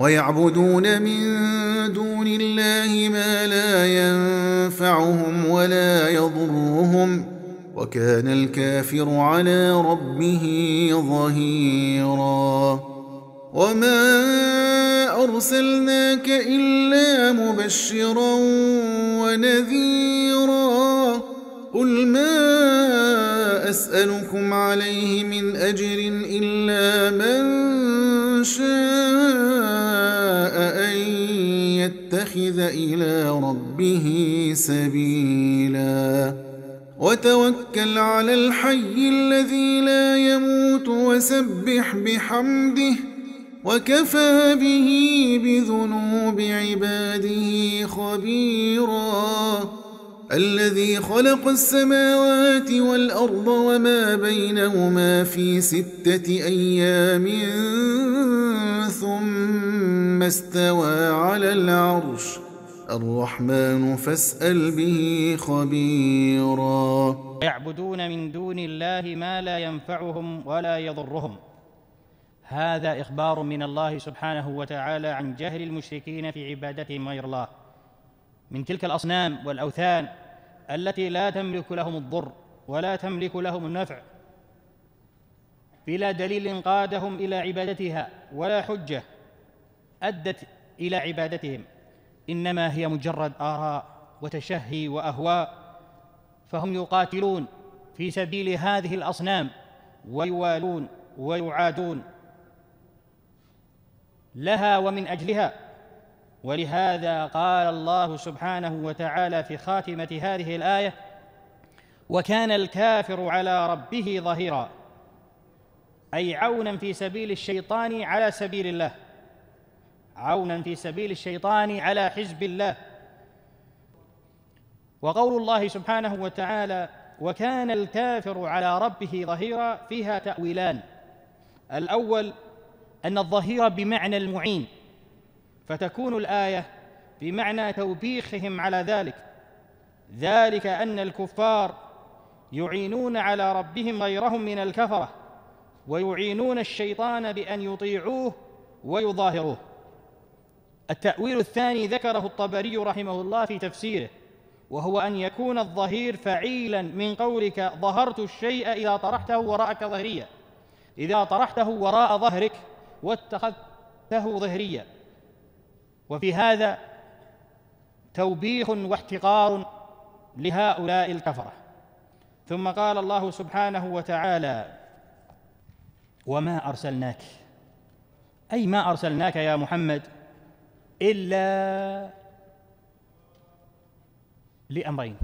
ويعبدون من دون الله ما لا ينفعهم ولا يضرهم وكان الكافر على ربه ظهيرا وما ارسلناك الا مبشرا ونذيرا قل ما أسألكم عليه من أجر إلا من شاء أن يتخذ إلى ربه سبيلا وتوكل على الحي الذي لا يموت وسبح بحمده وكفى به بذنوب عباده خبيراً الذي خلق السماوات والأرض وما بينهما في ستة أيام ثم استوى على العرش الرحمن فاسأل به خبيرا يعبدون من دون الله ما لا ينفعهم ولا يضرهم هذا إخبار من الله سبحانه وتعالى عن جهل المشركين في عبادتهم غير الله من تلك الأصنام والأوثان التي لا تملك لهم الضر ولا تملك لهم النفع بلا دليل قادهم الى عبادتها ولا حجه ادت الى عبادتهم انما هي مجرد اراء وتشهي واهواء فهم يقاتلون في سبيل هذه الاصنام ويوالون ويعادون لها ومن اجلها ولهذا قال الله سبحانه وتعالى في خاتمه هذه الايه وكان الكافر على ربه ظهيرا اي عونا في سبيل الشيطان على سبيل الله عونا في سبيل الشيطان على حزب الله وقول الله سبحانه وتعالى وكان الكافر على ربه ظهيرا فيها تاويلان الاول ان الظهير بمعنى المعين فتكون الايه بمعنى توبيخهم على ذلك ذلك ان الكفار يعينون على ربهم غيرهم من الكفره ويعينون الشيطان بان يطيعوه ويظاهروه التاويل الثاني ذكره الطبري رحمه الله في تفسيره وهو ان يكون الظهير فعيلا من قولك ظهرت الشيء اذا طرحته وراءك ظهريا اذا طرحته وراء ظهرك واتخذته ظهريا وفي هذا توبيخ واحتقار لهؤلاء الكفره ثم قال الله سبحانه وتعالى وما ارسلناك اي ما ارسلناك يا محمد الا لامرين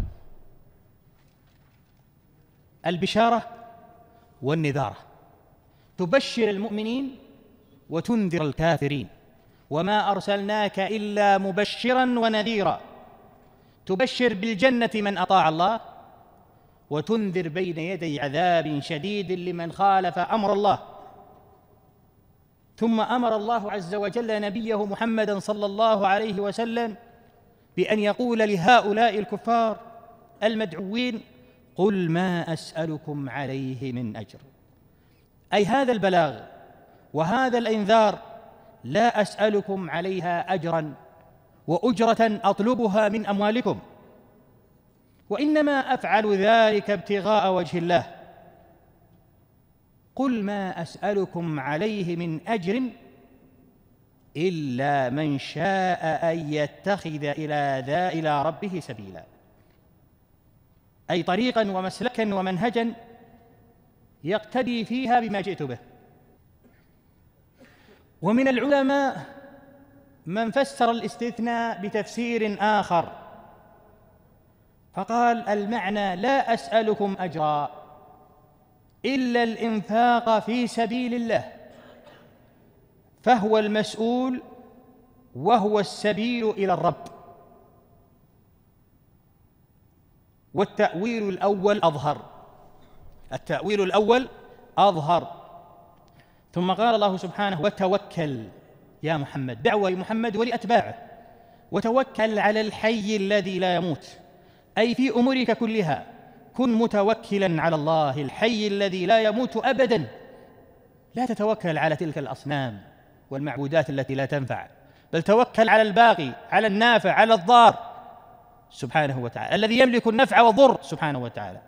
البشاره والنذاره تبشر المؤمنين وتنذر الكافرين وما ارسلناك الا مبشرا ونذيرا تبشر بالجنه من اطاع الله وتنذر بين يدي عذاب شديد لمن خالف امر الله ثم امر الله عز وجل نبيه محمدا صلى الله عليه وسلم بان يقول لهؤلاء الكفار المدعوين قل ما اسالكم عليه من اجر اي هذا البلاغ وهذا الانذار لا اسالكم عليها اجرا واجره اطلبها من اموالكم وانما افعل ذلك ابتغاء وجه الله قل ما اسالكم عليه من اجر الا من شاء ان يتخذ الى ذا الى ربه سبيلا اي طريقا ومسلكا ومنهجا يقتدي فيها بما جئت به ومن العلماء من فسر الاستثناء بتفسير اخر فقال المعنى لا اسالكم اجرا الا الانفاق في سبيل الله فهو المسؤول وهو السبيل الى الرب والتاويل الاول اظهر التاويل الاول اظهر ثم قال الله سبحانه وتوكل يا محمد دعوة لمحمد ولأتباعه وتوكل على الحي الذي لا يموت أي في أمورك كلها كن متوكلا على الله الحي الذي لا يموت أبدا لا تتوكل على تلك الأصنام والمعبودات التي لا تنفع بل توكل على الباقي على النافع على الضار سبحانه وتعالى الذي يملك النفع والضر سبحانه وتعالى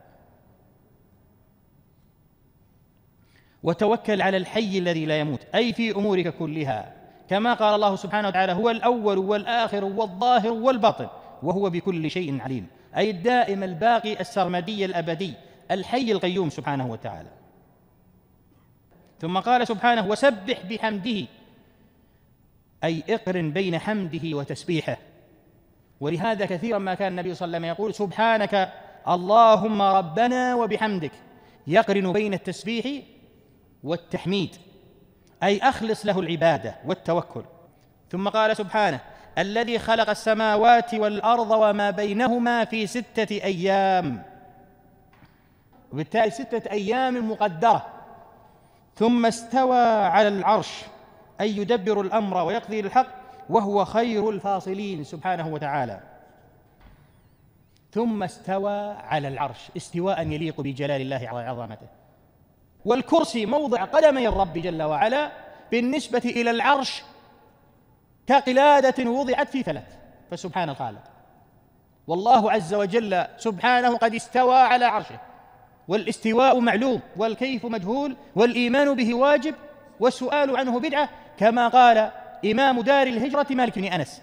وتوكل على الحي الذي لا يموت اي في امورك كلها كما قال الله سبحانه وتعالى هو الاول والاخر والظاهر والباطن وهو بكل شيء عليم اي الدائم الباقي السرمدي الابدي الحي القيوم سبحانه وتعالى ثم قال سبحانه وسبح بحمده اي اقرن بين حمده وتسبيحه ولهذا كثيرا ما كان النبي صلى الله عليه وسلم يقول سبحانك اللهم ربنا وبحمدك يقرن بين التسبيح والتحميد أي أخلص له العبادة والتوكل ثم قال سبحانه الذي خلق السماوات والأرض وما بينهما في ستة أيام وبالتالي ستة أيام مقدرة ثم استوى على العرش أي يدبر الأمر ويقضي الحق وهو خير الفاصلين سبحانه وتعالى ثم استوى على العرش استواء يليق بجلال الله عظمته والكرسي موضع قدمي الرب جل وعلا بالنسبة إلى العرش كقلادة وضعت في ثلاث فسبحان الخالق والله عز وجل سبحانه قد استوى على عرشه والاستواء معلوم والكيف مجهول والإيمان به واجب والسؤال عنه بدعة كما قال إمام دار الهجرة مالك بن أنس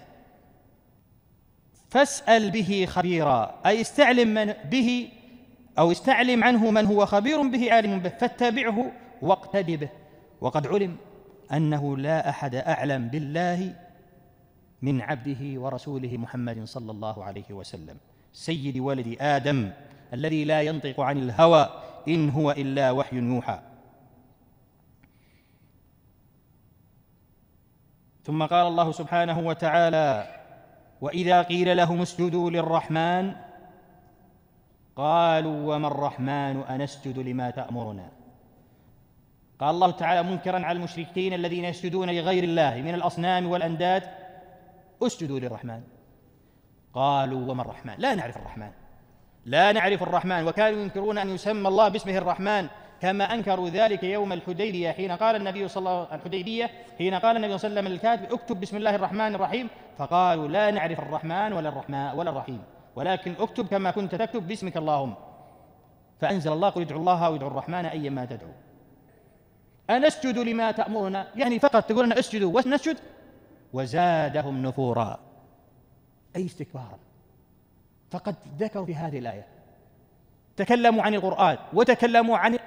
فاسأل به خبيرا أي استعلم من به أو استعلم عنه من هو خبير به عالم به فاتبعه واقتدي به وقد علم أنه لا أحد أعلم بالله من عبده ورسوله محمد صلى الله عليه وسلم سيد ولد آدم الذي لا ينطق عن الهوى إن هو إلا وحي يوحى ثم قال الله سبحانه وتعالى واذا قيل لهم اسجدوا للرحمن قالوا وما الرحمن أنسجد لما تأمرنا قال الله تعالى منكرا على المشركين الذين يسجدون لغير الله من الأصنام والأنداد اسجدوا للرحمن قالوا وما الرحمن لا نعرف الرحمن لا نعرف الرحمن وكانوا ينكرون أن يسمى الله باسمه الرحمن كما أنكروا ذلك يوم الحديبية حين قال النبي صلى الله الحديبية حين قال النبي صلى الله عليه وسلم للكاتب اكتب بسم الله الرحمن الرحيم فقالوا لا نعرف الرحمن ولا الرحمن ولا الرحيم ولكن اكتب كما كنت تكتب باسمك اللهم فأنزل الله قل ادعوا الله وادعوا الرحمن أيما تدعو أنسجد لما تأمرنا يعني فقط تقول أنا اسجدوا ونسجد وزادهم نفورا أي استكبارا فقد ذكروا في هذه الآية تكلموا عن القرآن وتكلموا عن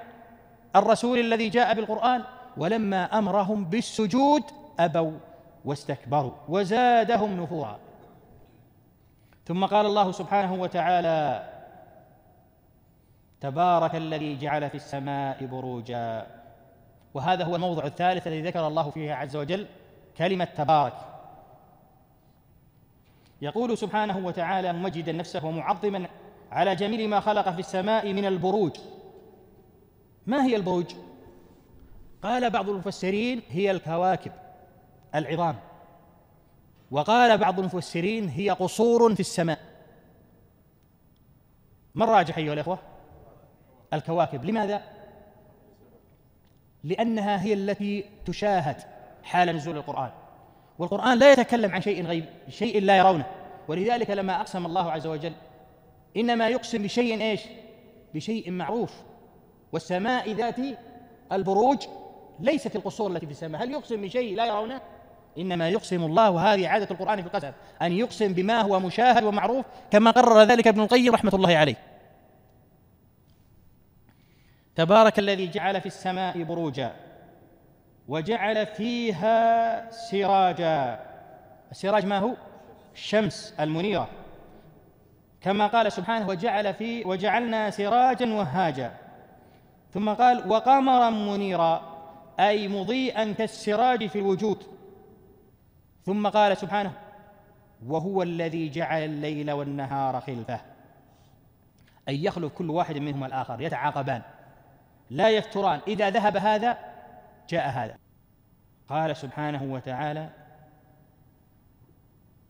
الرسول الذي جاء بالقرآن ولما أمرهم بالسجود أبوا واستكبروا وزادهم نفورا ثم قال الله سبحانه وتعالى تبارك الذي جعل في السماء بروجا وهذا هو الموضع الثالث الذي ذكر الله فيه عز وجل كلمه تبارك يقول سبحانه وتعالى ممجدا نفسه ومعظما على جميل ما خلق في السماء من البروج ما هي البروج قال بعض المفسرين هي الكواكب العظام وقال بعض المفسرين هي قصور في السماء ما الراجح ايها الاخوه الكواكب لماذا لانها هي التي تشاهد حال نزول القران والقران لا يتكلم عن شيء غيب شيء لا يرونه ولذلك لما اقسم الله عز وجل انما يقسم بشيء ايش بشيء معروف والسماء ذات البروج ليست القصور التي في السماء هل يقسم بشيء لا يرونه إنما يقسم الله هذه عادة القرآن في القسم أن يقسم بما هو مشاهد ومعروف كما قرر ذلك ابن القيم رحمة الله عليه تبارك الذي جعل في السماء بروجا وجعل فيها سراجا السراج ما هو الشمس المنيرة كما قال سبحانه وجعل في وجعلنا سراجا وهاجا ثم قال وقمرا منيرا أي مضيئا كالسراج في الوجود ثم قال سبحانه وهو الذي جعل الليل والنهار خلفه أي يخلف كل واحد منهما الآخر يتعاقبان لا يفتران إذا ذهب هذا جاء هذا قال سبحانه وتعالى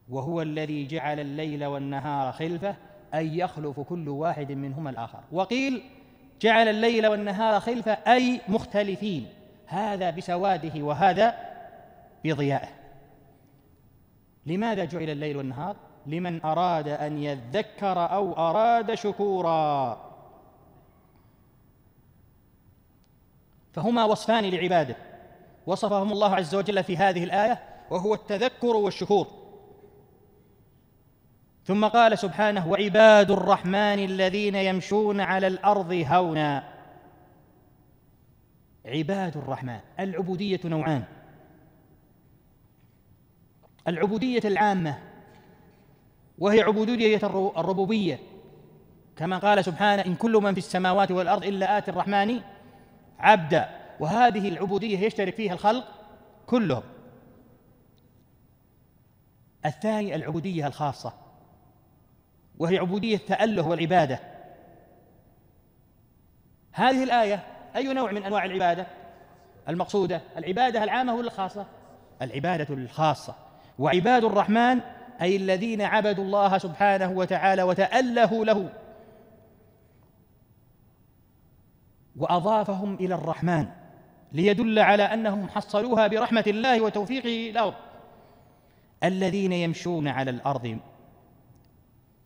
وهو الذي جعل الليل والنهار خلفه أي يخلف كل واحد منهما الآخر وقيل جعل الليل والنهار خلفه أي مختلفين هذا بسواده وهذا بضيائه لماذا جعل الليل والنهار لمن أراد أن يذكر أو أراد شكورا فهما وصفان لعباده وصفهم الله عز وجل في هذه الآية وهو التذكر والشكور ثم قال سبحانه وعباد الرحمن الذين يمشون على الأرض هونا عباد الرحمن العبودية نوعان العبودية العامة وهي عبودية الربوبية كما قال سبحانه إن كل من في السماوات والأرض إلا آتي الرحمن عبدا وهذه العبودية يشترك فيها الخلق كلهم الثاني العبودية الخاصة وهي عبودية التأله والعبادة هذه الآية أي نوع من أنواع العبادة المقصودة العبادة العامة ولا الخاصة العبادة الخاصة وعباد الرحمن اي الذين عبدوا الله سبحانه وتعالى وتالهوا له واضافهم الى الرحمن ليدل على انهم حصلوها برحمه الله وتوفيقه له الذين يمشون على الارض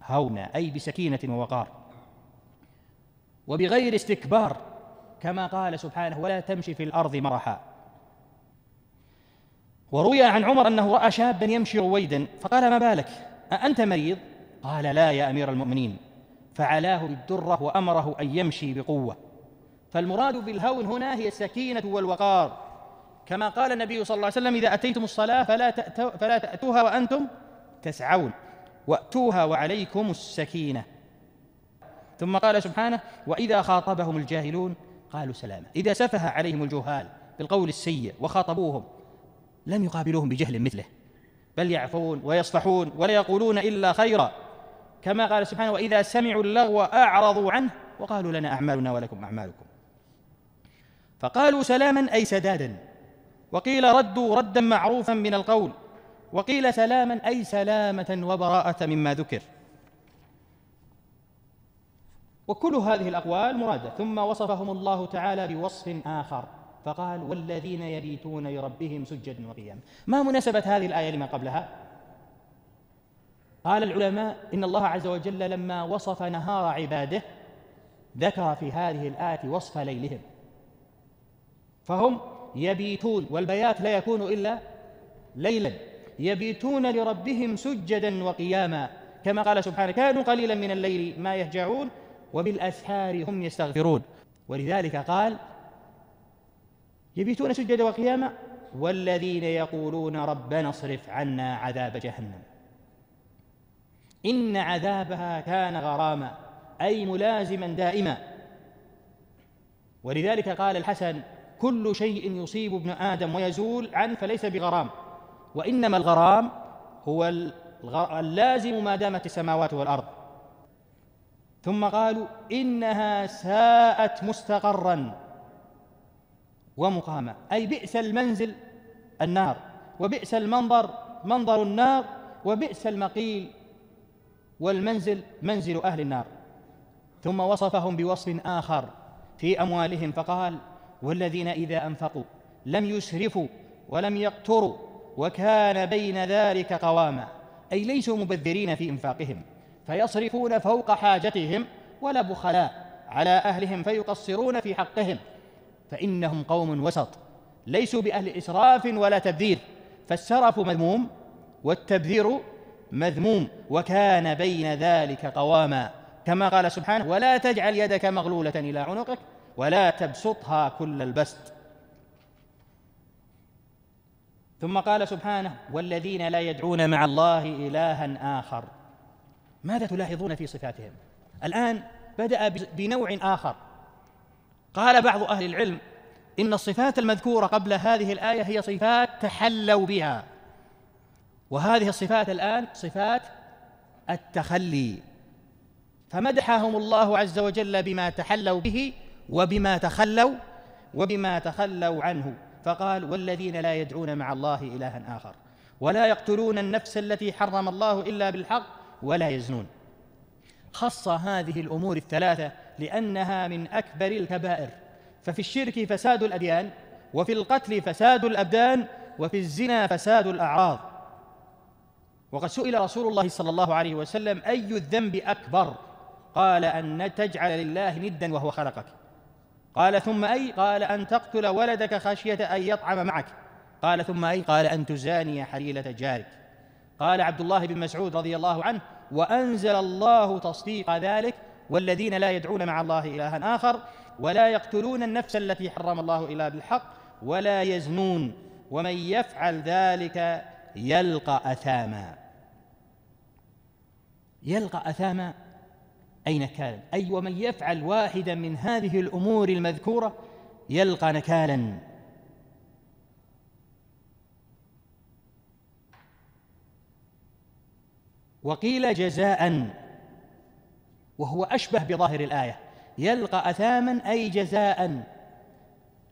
هونا اي بسكينه ووقار وبغير استكبار كما قال سبحانه ولا تمشي في الارض مرحا وروي عن عمر أنه رأى شابا يمشي رويدا فقال ما بالك أأنت مريض؟ قال لا يا أمير المؤمنين فعلاه بالدرة وأمره أن يمشي بقوة فالمراد بالهون هنا هي السكينة والوقار كما قال النبي صلى الله عليه وسلم إذا أتيتم الصلاة فلا, تأتو فلا تأتوها وأنتم تسعون وأتوها وعليكم السكينة ثم قال سبحانه وإذا خاطبهم الجاهلون قالوا سلاما إذا سفه عليهم الجهال بالقول السيء وخاطبوهم لم يقابلوهم بجهل مثله بل يعفون ويصفحون ولا يقولون إلا خيرا كما قال سبحانه وإذا سمعوا اللغو أعرضوا عنه وقالوا لنا أعمالنا ولكم أعمالكم فقالوا سلاما أي سدادا وقيل ردوا ردا معروفا من القول وقيل سلاما أي سلامة وبراءة مما ذكر وكل هذه الأقوال مرادة ثم وصفهم الله تعالى بوصف آخر فقال والذين يبيتون لربهم سجدا وقياما ما مناسبة هذه الآية لما قبلها قال العلماء إن الله عز وجل لما وصف نهار عباده ذكر في هذه الآية وصف ليلهم فهم يبيتون والبيات لا يكون إلا ليلا يبيتون لربهم سجدا وقياما كما قال سبحانه كانوا قليلا من الليل ما يهجعون وبالأسحار هم يستغفرون ولذلك قال يبيتون سجدا وقياما والذين يقولون ربنا اصرف عنا عذاب جهنم إن عذابها كان غراما أي ملازما دائما ولذلك قال الحسن كل شيء يصيب ابن آدم ويزول عنه فليس بغرام وإنما الغرام هو اللازم ما دامت السماوات والأرض ثم قالوا إنها ساءت مستقرا ومقامة أي بئس المنزل النار وبئس المنظر منظر النار وبئس المقيل والمنزل منزل أهل النار ثم وصفهم بوصف آخر في أموالهم فقال والذين إذا أنفقوا لم يسرفوا ولم يقتروا وكان بين ذلك قواما أي ليسوا مبذرين في إنفاقهم فيصرفون فوق حاجتهم ولا بخلاء على أهلهم فيقصرون في حقهم فإنهم قوم وسط ليسوا بأهل إسراف ولا تبذير فالسرف مذموم والتبذير مذموم وكان بين ذلك قواما كما قال سبحانه ولا تجعل يدك مغلولة إلى عنقك ولا تبسطها كل البسط ثم قال سبحانه والذين لا يدعون مع الله إلها آخر ماذا تلاحظون في صفاتهم الآن بدأ بنوع آخر قال بعض أهل العلم إن الصفات المذكورة قبل هذه الآية هي صفات تحلوا بها وهذه الصفات الآن صفات التخلي فمدحهم الله عز وجل بما تحلوا به وبما تخلوا وبما تخلوا عنه فقال والذين لا يدعون مع الله إلها آخر ولا يقتلون النفس التي حرم الله إلا بالحق ولا يزنون خص هذه الأمور الثلاثة لأنها من أكبر الكبائر ففي الشرك فساد الأديان وفي القتل فساد الأبدان وفي الزنا فساد الأعراض وقد سئل رسول الله صلى الله عليه وسلم أي الذنب أكبر قال أن تجعل لله ندا وهو خلقك قال ثم أي قال أن تقتل ولدك خشية أن يطعم معك قال ثم أي قال أن تزاني حليلة جارك قال عبد الله بن مسعود رضي الله عنه وأنزل الله تصديق ذلك والذين لا يدعون مع الله إلها آخر ولا يقتلون النفس التي حرم الله إلا بالحق ولا يزنون ومن يفعل ذلك يلقى أثاما يلقى أثاما أي نكالا أي ومن يفعل واحدا من هذه الأمور المذكورة يلقى نكالا وقيل جزاء وهو أشبه بظاهر الآية يلقى أثاما أي جزاء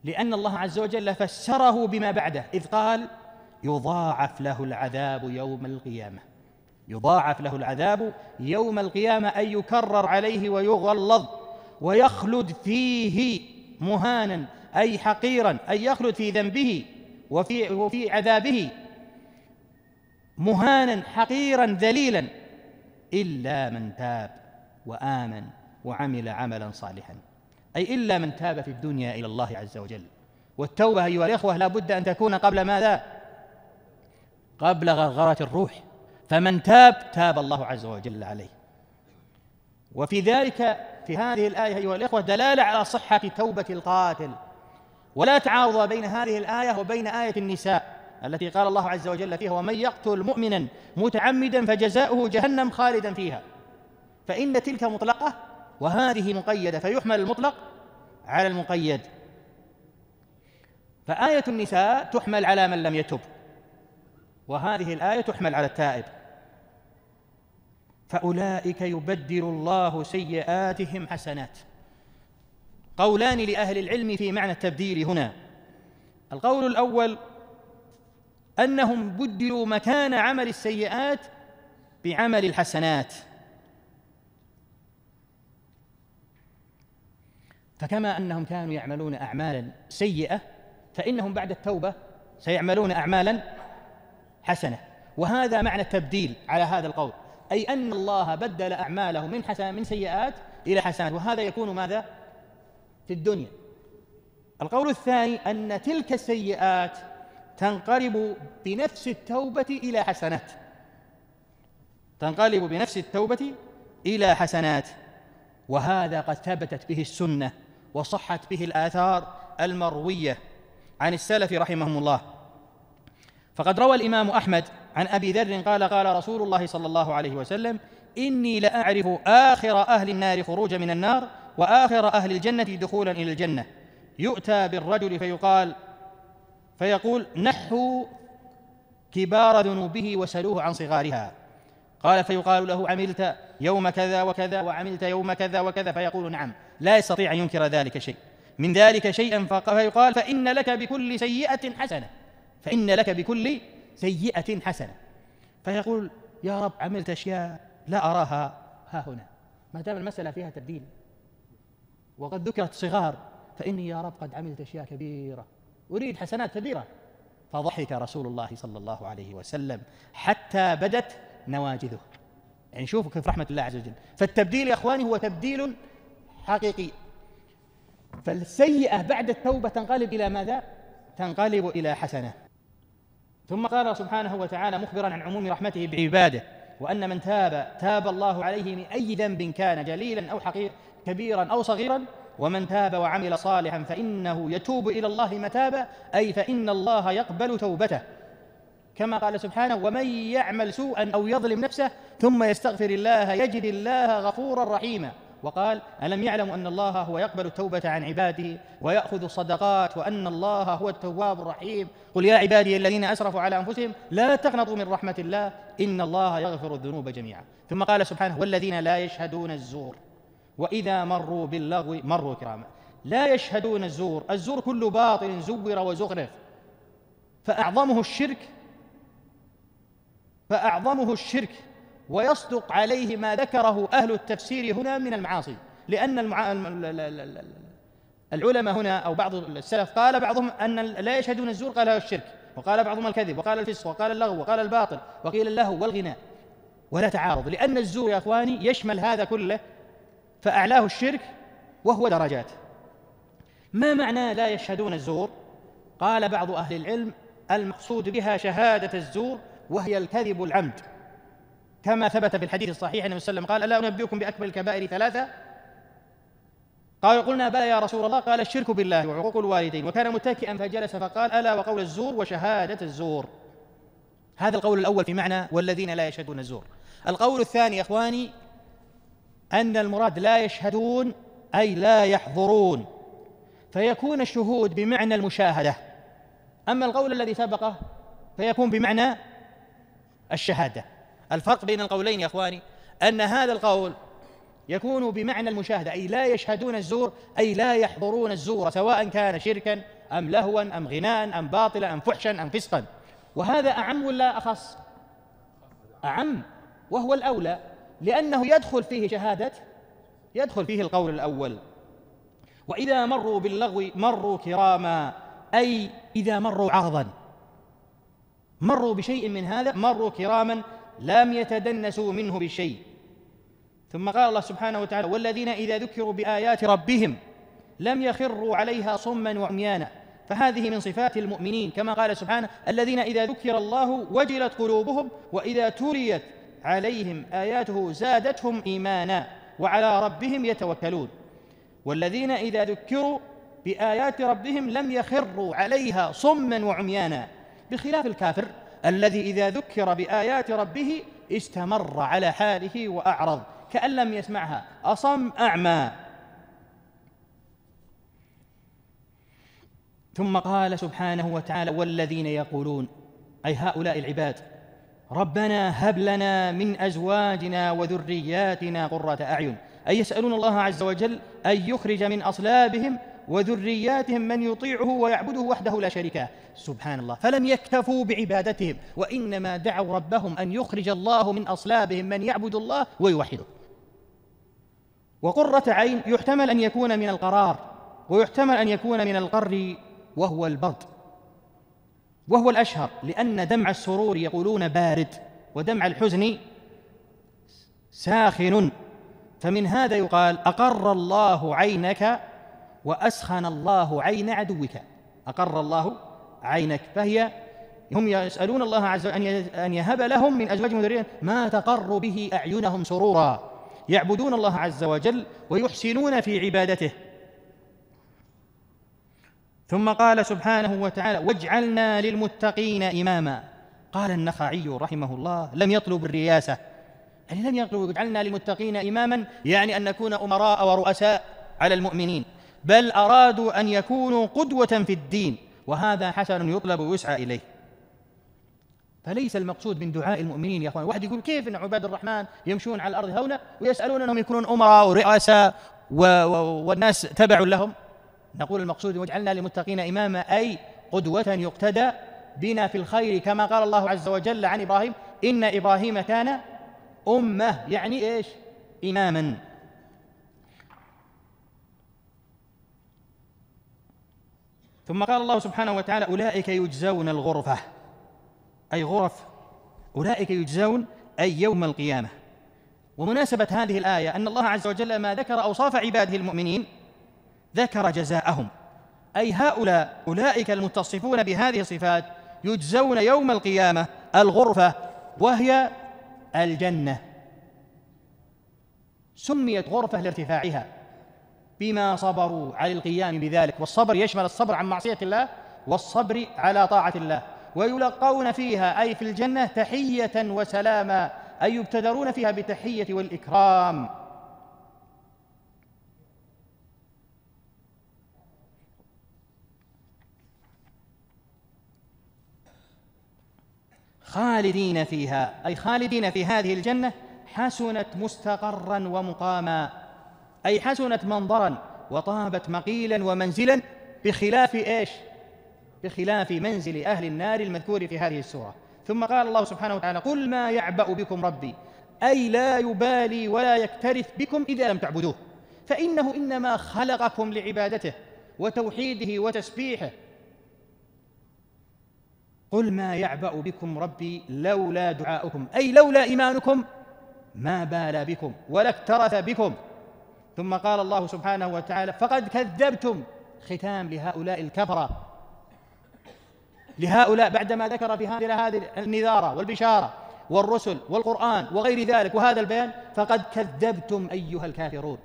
لأن الله عز وجل فسره بما بعده إذ قال يضاعف له العذاب يوم القيامة يضاعف له العذاب يوم القيامة أي يكرر عليه ويغلظ ويخلد فيه مهانا أي حقيرا أي يخلد في ذنبه وفي وفي عذابه مهانا حقيرا ذليلا إلا من تاب وآمن وعمل عملا صالحا أي إلا من تاب في الدنيا إلى الله عز وجل والتوبة أيها الإخوة لا بد أن تكون قبل ماذا قبل غرغرة الروح فمن تاب تاب الله عز وجل عليه وفي ذلك في هذه الآية أيها الإخوة دلالة على صحة توبة القاتل ولا تعارض بين هذه الآية وبين آية النساء التي قال الله عز وجل فيها ومن يقتل مؤمنا متعمدا فجزاؤه جهنم خالدا فيها فإن تلك مطلقة وهذه مقيدة فيحمل المطلق على المقيد فآية النساء تحمل على من لم يتب وهذه الآية تحمل على التائب فأولئك يبدل الله سيئاتهم حسنات قولان لأهل العلم في معنى التبديل هنا القول الأول أنهم بدلوا مكان عمل السيئات بعمل الحسنات فكما انهم كانوا يعملون اعمالا سيئه فانهم بعد التوبه سيعملون اعمالا حسنه وهذا معنى التبديل على هذا القول اي ان الله بدل اعماله من حسن من سيئات الى حسنات وهذا يكون ماذا في الدنيا القول الثاني ان تلك السيئات تنقلب بنفس التوبه الى حسنات تنقلب بنفس التوبه الى حسنات وهذا قد ثبتت به السنه وصحت به الآثار المروية عن السلف رحمهم الله فقد روى الإمام أحمد عن أبي ذر قال قال رسول الله صلى الله عليه وسلم إني لأعرف آخر أهل النار خروجا من النار وآخر أهل الجنة دخولا إلى الجنة يؤتى بالرجل فيقال فيقول نحو كبار ذنوبه وسلوه عن صغارها قال فيقال له عملت يوم كذا وكذا وعملت يوم كذا وكذا فيقول نعم لا يستطيع أن ينكر ذلك شيء من ذلك شيئا فيقال فإن لك بكل سيئة حسنة فإن لك بكل سيئة حسنة فيقول يا رب عملت أشياء لا أراها ها هنا ما دام المسألة فيها تبديل وقد ذكرت صغار فإني يا رب قد عملت أشياء كبيرة أريد حسنات كبيرة فضحك رسول الله صلى الله عليه وسلم حتى بدت نواجذه يعني شوفوا كيف رحمة الله عز وجل فالتبديل يا أخواني هو تبديل حقيقي فالسيئة بعد التوبة تنقلب إلى ماذا؟ تنقلب إلى حسنة ثم قال سبحانه وتعالى مخبرا عن عموم رحمته بعباده وأن من تاب تاب الله عليه من أي ذنب كان جليلا أو حقير كبيرا أو صغيرا ومن تاب وعمل صالحا فإنه يتوب إلى الله متابا أي فإن الله يقبل توبته كما قال سبحانه ومن يعمل سوءا او يظلم نفسه ثم يستغفر الله يجد الله غفورا رحيما وقال الم يعلموا ان الله هو يقبل التوبه عن عباده وياخذ الصدقات وان الله هو التواب الرحيم قل يا عبادي الذين اسرفوا على انفسهم لا تقنطوا من رحمه الله ان الله يغفر الذنوب جميعا ثم قال سبحانه والذين لا يشهدون الزور واذا مروا باللغو مروا كراما لا يشهدون الزور الزور كل باطل زور وزخرف فاعظمه الشرك فأعظمه الشرك ويصدق عليه ما ذكره أهل التفسير هنا من المعاصي لأن المع... العلماء هنا أو بعض السلف قال بعضهم أن لا يشهدون الزور قال هو الشرك وقال بعضهم الكذب وقال الفسق وقال اللغو وقال الباطل وقيل اللهو والغناء ولا تعارض لأن الزور يا أخواني يشمل هذا كله فأعلاه الشرك وهو درجات ما معنى لا يشهدون الزور قال بعض أهل العلم المقصود بها شهادة الزور وهي الكذب العمد كما ثبت في الحديث الصحيح النبي صلى الله عليه وسلم قال الا انبئكم باكبر الكبائر ثلاثه قال قلنا بلى يا رسول الله قال الشرك بالله وعقوق الوالدين وكان متكئا فجلس فقال الا وقول الزور وشهاده الزور هذا القول الاول في معنى والذين لا يشهدون الزور القول الثاني يا اخواني ان المراد لا يشهدون اي لا يحضرون فيكون الشهود بمعنى المشاهده اما القول الذي سبقه فيكون بمعنى الشهادة الفرق بين القولين يا إخواني أن هذا القول يكون بمعنى المشاهدة أي لا يشهدون الزور أي لا يحضرون الزور سواء كان شركا أم لهوا أم غناء أم باطلا أم فحشا أم فسقا وهذا أعم ولا أخص أعم وهو الأولى لأنه يدخل فيه شهادة يدخل فيه القول الأول وإذا مروا باللغو مروا كراما أي إذا مروا عرضا مروا بشيء من هذا مروا كراما لم يتدنسوا منه بشيء ثم قال الله سبحانه وتعالى والذين إذا ذكروا بآيات ربهم لم يخروا عليها صما وعميانا فهذه من صفات المؤمنين كما قال سبحانه الذين إذا ذكر الله وجلت قلوبهم وإذا تريت عليهم آياته زادتهم إيمانا وعلى ربهم يتوكلون والذين إذا ذكروا بآيات ربهم لم يخروا عليها صما وعميانا بخلاف الكافر الذي إذا ذكر بآيات ربه استمر على حاله وأعرض كأن لم يسمعها أصم أعمى ثم قال سبحانه وتعالى والذين يقولون أي هؤلاء العباد ربنا هب لنا من أزواجنا وذرياتنا قرة أعين أي يسألون الله عز وجل أن يخرج من أصلابهم وذرياتهم من يطيعه ويعبده وحده لا شريك له سبحان الله فلم يكتفوا بعبادتهم وإنما دعوا ربهم أن يخرج الله من أصلابهم من يعبد الله ويوحده وقرة عين يحتمل أن يكون من القرار ويحتمل أن يكون من القر وهو البرد وهو الأشهر لأن دمع السرور يقولون بارد ودمع الحزن ساخن فمن هذا يقال أقر الله عينك وأسخن الله عين عدوك أقر الله عينك فهي هم يسألون الله عز وجل أن يهب لهم من أزواجهم ذرية ما تقر به أعينهم سرورا يعبدون الله عز وجل ويحسنون في عبادته ثم قال سبحانه وتعالى واجعلنا للمتقين إماما قال النخعي رحمه الله لم يطلب الرياسة يعني لم يطلب اجعلنا للمتقين إماما يعني أن نكون أمراء ورؤساء على المؤمنين بل أرادوا أن يكونوا قدوة في الدين وهذا حسن يطلب ويسعى إليه فليس المقصود من دعاء المؤمنين يا اخوان واحد يقول كيف ان عباد الرحمن يمشون على الارض هونا ويسالون انهم يكونون امراء ورئاسة و... و... والناس تبع لهم نقول المقصود واجعلنا للمتقين اماما اي قدوه يقتدى بنا في الخير كما قال الله عز وجل عن ابراهيم ان ابراهيم كان امه يعني ايش اماما ثم قال الله سبحانه وتعالى أولئك يجزون الغرفة أي غرف أولئك يجزون أي يوم القيامة ومناسبة هذه الآية أن الله عز وجل ما ذكر أوصاف عباده المؤمنين ذكر جزاءهم أي هؤلاء أولئك المتصفون بهذه الصفات يجزون يوم القيامة الغرفة وهي الجنة سميت غرفة لارتفاعها بما صبروا على القيام بذلك والصبر يشمل الصبر عن معصية الله والصبر على طاعة الله ويلقون فيها أي في الجنة تحية وسلاما أي يبتدرون فيها بالتحية والإكرام خالدين فيها أي خالدين في هذه الجنة حسنت مستقرا ومقاما أي حسنت منظرا وطابت مقيلا ومنزلا بخلاف إيش بخلاف منزل أهل النار المذكور في هذه السورة ثم قال الله سبحانه وتعالى قل ما يعبأ بكم ربي أي لا يبالي ولا يكترث بكم إذا لم تعبدوه فإنه إنما خلقكم لعبادته وتوحيده وتسبيحه قل ما يعبأ بكم ربي لولا دعاؤكم أي لولا إيمانكم ما بال بكم ولا اكترث بكم ثم قال الله سبحانه وتعالى فقد كذبتم ختام لهؤلاء الكفرة لهؤلاء بعدما ذكر في هذه النذارة والبشارة والرسل والقرآن وغير ذلك وهذا البيان فقد كذبتم أيها الكافرون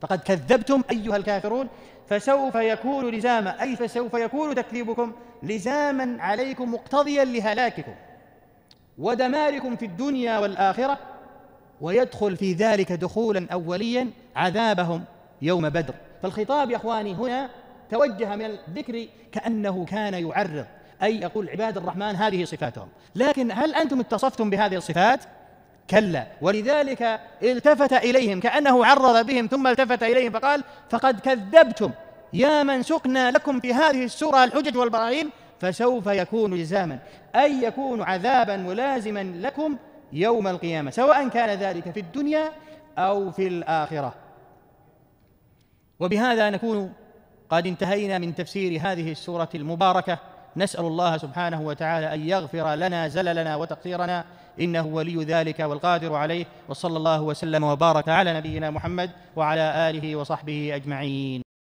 فقد كذبتم أيها الكافرون فسوف يكون لزاما أي فسوف يكون تكذيبكم لزاما عليكم مقتضيا لهلاككم ودماركم في الدنيا والآخرة ويدخل في ذلك دخولا اوليا عذابهم يوم بدر فالخطاب يا اخواني هنا توجه من الذكر كانه كان يعرض اي يقول عباد الرحمن هذه صفاتهم لكن هل انتم اتصفتم بهذه الصفات كلا ولذلك التفت اليهم كانه عرض بهم ثم التفت اليهم فقال فقد كذبتم يا من سقنا لكم في هذه السوره الحجج والبراهين فسوف يكون لزاما اي يكون عذابا ملازما لكم يوم القيامة سواء كان ذلك في الدنيا أو في الآخرة وبهذا نكون قد انتهينا من تفسير هذه السورة المباركة نسأل الله سبحانه وتعالى أن يغفر لنا زللنا وتقصيرنا إنه ولي ذلك والقادر عليه وصلى الله وسلم وبارك على نبينا محمد وعلى آله وصحبه أجمعين